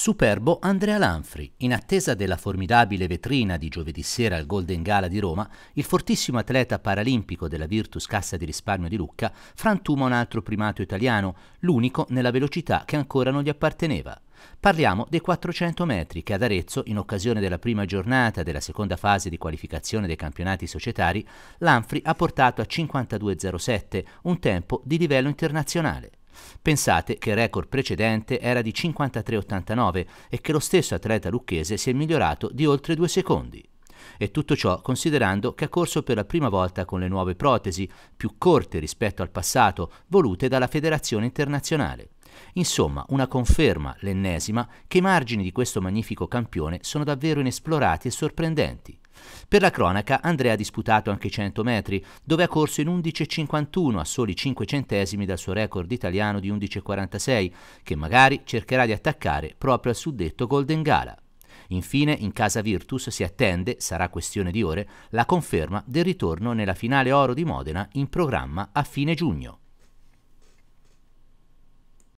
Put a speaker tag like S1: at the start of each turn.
S1: Superbo Andrea Lanfri, in attesa della formidabile vetrina di giovedì sera al Golden Gala di Roma, il fortissimo atleta paralimpico della Virtus Cassa di risparmio di Lucca frantuma un altro primato italiano, l'unico nella velocità che ancora non gli apparteneva. Parliamo dei 400 metri che ad Arezzo, in occasione della prima giornata della seconda fase di qualificazione dei campionati societari, l'Anfri ha portato a 52.07, un tempo di livello internazionale. Pensate che il record precedente era di 53,89 e che lo stesso atleta lucchese si è migliorato di oltre due secondi. E tutto ciò considerando che ha corso per la prima volta con le nuove protesi, più corte rispetto al passato, volute dalla Federazione Internazionale. Insomma, una conferma, l'ennesima, che i margini di questo magnifico campione sono davvero inesplorati e sorprendenti. Per la cronaca Andrea ha disputato anche i 100 metri, dove ha corso in 11.51 a soli 5 centesimi dal suo record italiano di 11.46, che magari cercherà di attaccare proprio al suddetto Golden Gala. Infine, in casa Virtus si attende, sarà questione di ore, la conferma del ritorno nella finale oro di Modena in programma a fine giugno.